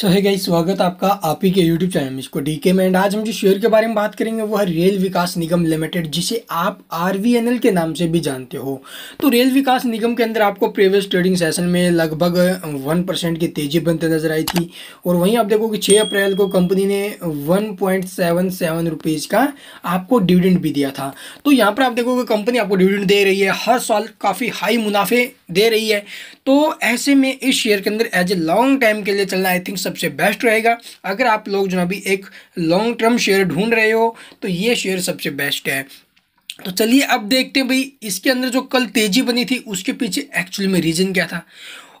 सो है गई स्वागत आपका आप ही के यूट्यूब चैनल में इसको डीके में एंड आज हम जिस शेयर के बारे में बात करेंगे वो है रेल विकास निगम लिमिटेड जिसे आप आर के नाम से भी जानते हो तो रेल विकास निगम के अंदर आपको प्रीवियस ट्रेडिंग सेशन में लगभग वन परसेंट की तेजी बनते नजर आई थी और वहीं आप देखो कि छः अप्रैल को कंपनी ने वन पॉइंट का आपको डिविडेंड भी दिया था तो यहाँ पर आप देखो कि कंपनी आपको डिविडेंड दे रही है हर साल काफ़ी हाई मुनाफे दे रही है तो ऐसे में इस शेयर के अंदर एज ए लॉन्ग टाइम के लिए चलना आई थिंक सबसे बेस्ट रहेगा अगर आप लोग जो अभी एक लॉन्ग टर्म शेयर ढूंढ रहे हो तो ये शेयर सबसे बेस्ट है तो चलिए अब देखते हैं भाई इसके अंदर जो कल तेजी बनी थी उसके पीछे एक्चुअली में रीजन क्या था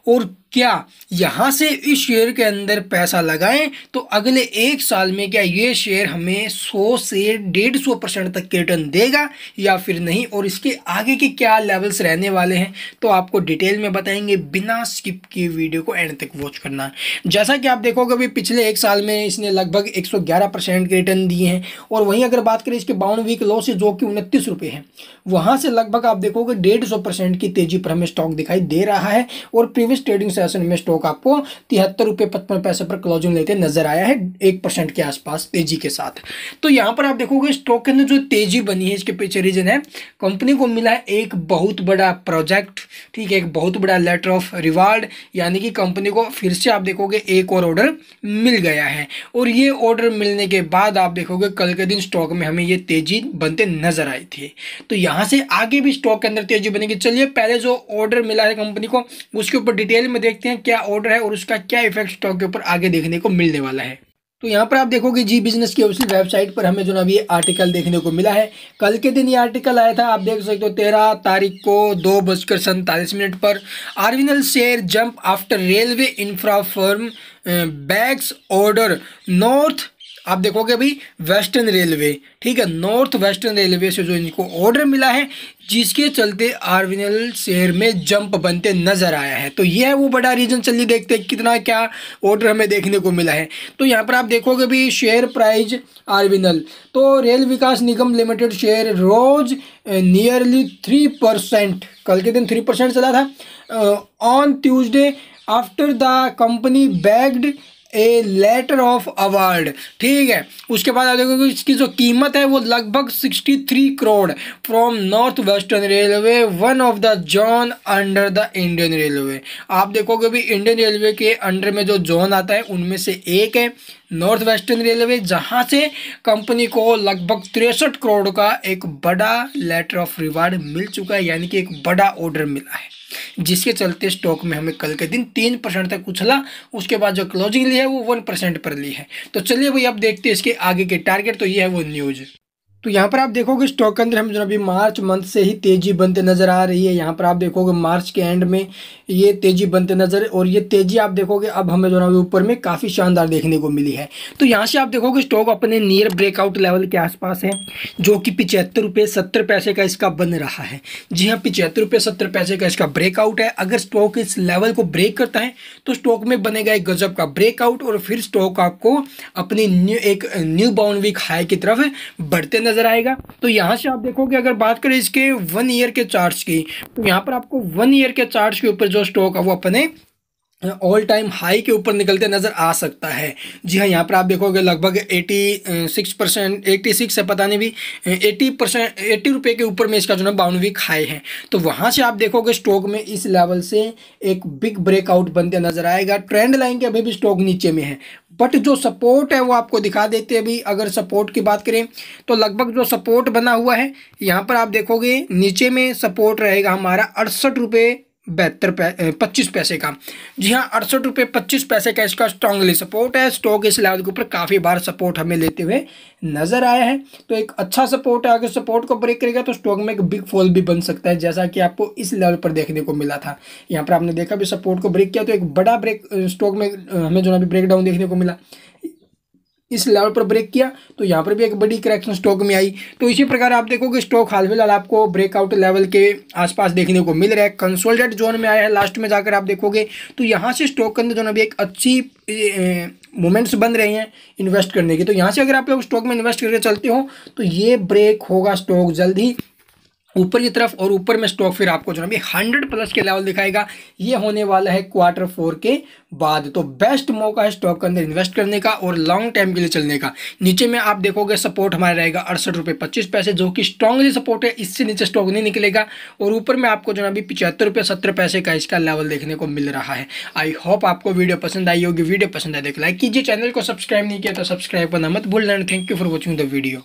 और क्या यहाँ से इस शेयर के अंदर पैसा लगाएं तो अगले एक साल में क्या ये शेयर हमें 100 से 150 परसेंट तक के रिटर्न देगा या फिर नहीं और इसके आगे के क्या लेवल्स रहने वाले हैं तो आपको डिटेल में बताएंगे बिना स्किप किए वीडियो को एंड तक वॉच करना जैसा कि आप देखोगे अभी पिछले एक साल में इसने लगभग एक के रिटर्न दिए हैं और वहीं अगर बात करें इसके बावन वीक लो से जो कि उनतीस रुपये है वहाँ से लगभग आप देखोगे डेढ़ की तेज़ी पर हमें स्टॉक दिखाई दे रहा है और प्रीवियस ट्रेडिंग सेशन में स्टॉक आपको तिहत्तर रुपये पचपन पैसे पर क्लोजिंग लेते नजर आया है एक परसेंट के आसपास तेजी के साथ तो यहाँ पर आप देखोगे स्टॉक के अंदर जो तेजी बनी है इसके पीछे रीजन है कंपनी को मिला है एक बहुत बड़ा प्रोजेक्ट ठीक है एक बहुत बड़ा लेटर ऑफ रिवार्ड यानी कि कंपनी को फिर से आप देखोगे एक और ऑर्डर मिल गया है और ये ऑर्डर मिलने के बाद आप देखोगे कल के दिन स्टॉक में हमें ये तेजी बनते नजर आई थी तो यहाँ से आगे भी स्टॉक के अंदर तेजी बनेगी चलिए पहले जो ऑर्डर मिला है कंपनी को उसके ऊपर डिटेल में देखते हैं क्या ऑर्डर है और उसका क्या इफेक्ट स्टॉक के ऊपर आगे देखने को मिलने वाला है तो यहाँ पर आप देखोगे जी बिजनेस की उसी वेबसाइट पर हमें जो ना अभी आर्टिकल देखने को मिला है कल के दिन ये आर्टिकल आया था आप देख सकते हो तेरह तारीख को दो बजकर सैंतालीस मिनट पर RVNL share jump after railway infra firm bags order north आप देखोगे अभी वेस्टर्न रेलवे ठीक है नॉर्थ वेस्टर्न रेलवे से जो इनको ऑर्डर मिला है जिसके चलते आरविनल शहर में जंप बनते नजर आया है तो यह है वो बड़ा रीजन चलिए देखते हैं कितना क्या ऑर्डर हमें देखने को मिला है तो यहाँ पर आप देखोगे भी शेयर प्राइज आरविनल तो Rail Vikas Nigam Limited share rose nearly three percent कल के दिन थ्री परसेंट चला था on Tuesday after the company bagged a letter of award ठीक है उसके बाद आप देखोगे इसकी जो कीमत है वो लगभग sixty three crore from north western railway one of the zone under the Indian railway आप देखोगे भी इंडियन रेलवे के अंडर में जो जोन आता है उनमें से एक है नॉर्थ वेस्टर्न रेलवे जहाँ से कंपनी को लगभग तिरसठ करोड़ का एक बड़ा लेटर ऑफ रिवार्ड मिल चुका है यानी कि एक बड़ा ऑर्डर मिला है जिसके चलते स्टॉक में हमें कल के दिन तीन परसेंट तक उछला उसके बाद जो क्लोजिंग ली है वो वन परसेंट पर ली है तो चलिए भाई अब देखते हैं इसके आगे के टारगेट तो ये है वो न्यूज़ तो यहाँ पर आप देखोगे स्टॉक के अंदर हम जो अभी मार्च मंथ से ही तेज़ी बनते नज़र आ रही है यहाँ पर आप देखोगे मार्च के एंड में ये तेज़ी बनते नज़र और ये तेज़ी आप देखोगे अब हमें जो है ऊपर में काफ़ी शानदार देखने को मिली है तो यहाँ से आप देखोगे स्टॉक अपने नियर ब्रेकआउट लेवल के आसपास है जो कि पिचहत्तर रुपये सत्तर पैसे का इसका बन रहा है जी हाँ पिचहत्तर रुपये सत्तर पैसे का इसका ब्रेकआउट है अगर स्टॉक इस लेवल को ब्रेक करता है तो स्टॉक में बनेगा एक गजब का ब्रेकआउट और फिर स्टॉक आपको अपनी एक न्यू बाउंड वीक हाई की तरफ बढ़ते नजर नज़र आएगा तो यहाँ से आप देखोगे अगर बात करें इसके वन ईयर के चार्ट्स की तो यहाँ पर आपको वन ईयर के चार्ट्स के ऊपर जो स्टॉक है वो अपने ऑल टाइम हाई के ऊपर निकलते नज़र आ सकता है जी हाँ यहाँ पर आप देखोगे लगभग 86 परसेंट एट्टी सिक्स है पता नहीं भी 80 परसेंट एट्टी रुपये के ऊपर में इसका जो है बाउनविक हाई है तो वहाँ से आप देखोगे स्टॉक में इस लेवल से एक बिग ब्रेकआउट बनते नज़र आएगा ट्रेंड लाइन के अभी भी स्टॉक नीचे में है बट जो सपोर्ट है वो आपको दिखा देते हैं अभी अगर सपोर्ट की बात करें तो लगभग जो सपोर्ट बना हुआ है यहाँ पर आप देखोगे नीचे में सपोर्ट रहेगा हमारा अड़सठ रुपये बहत्तर पच्चीस पैसे का जी हाँ अड़सठ रुपये पच्चीस पैसे का इसका स्ट्रांगली सपोर्ट है स्टॉक इस लेवल के ऊपर काफ़ी बार सपोर्ट हमें लेते हुए नज़र आया है तो एक अच्छा सपोर्ट है अगर सपोर्ट को ब्रेक करेगा तो स्टॉक में एक बिग फॉल भी बन सकता है जैसा कि आपको इस लेवल पर देखने को मिला था यहाँ पर आपने देखा भी सपोर्ट को ब्रेक किया तो एक बड़ा ब्रेक स्टॉक में हमें जो है ब्रेकडाउन देखने को मिला इस लेवल पर ब्रेक किया तो यहाँ पर भी एक बड़ी करेक्शन स्टॉक में आई तो इसी प्रकार आप देखोगे स्टॉक हाल फिलहाल आपको ब्रेकआउट लेवल के आसपास देखने को मिल रहा है कंसोल्टेड जोन में आया है लास्ट में जाकर आप देखोगे तो यहाँ से स्टॉक के अंदर जो अभी एक अच्छी मोमेंट्स बन रहे हैं इन्वेस्ट करने की तो यहाँ से अगर आप लोग स्टॉक में इन्वेस्ट करके चलते हो तो ये ब्रेक होगा स्टॉक जल्द ही ऊपर की तरफ और ऊपर में स्टॉक फिर आपको जो है हंड्रेड प्लस के लेवल दिखाएगा ये होने वाला है क्वार्टर फोर के बाद तो बेस्ट मौका है स्टॉक के अंदर इन्वेस्ट करने का और लॉन्ग टाइम के लिए चलने का नीचे में आप देखोगे सपोर्ट हमारा रहेगा अड़सठ रुपये पच्चीस पैसे जो कि स्ट्रांगली सपोर्ट है इससे नीचे स्टॉक नहीं निकलेगा और ऊपर में आपको जो है अभी पिचहत्तर रुपये सत्तर पैसे का इसका लेवल देखने को मिल रहा है आई होप आपको वीडियो पसंद आई होगी वीडियो पसंद आए देख तो लाइक कीजिए चैनल को सब्सक्राइब नहीं किया तो सब्सक्राइब करना मत भूलना thank you for watching the video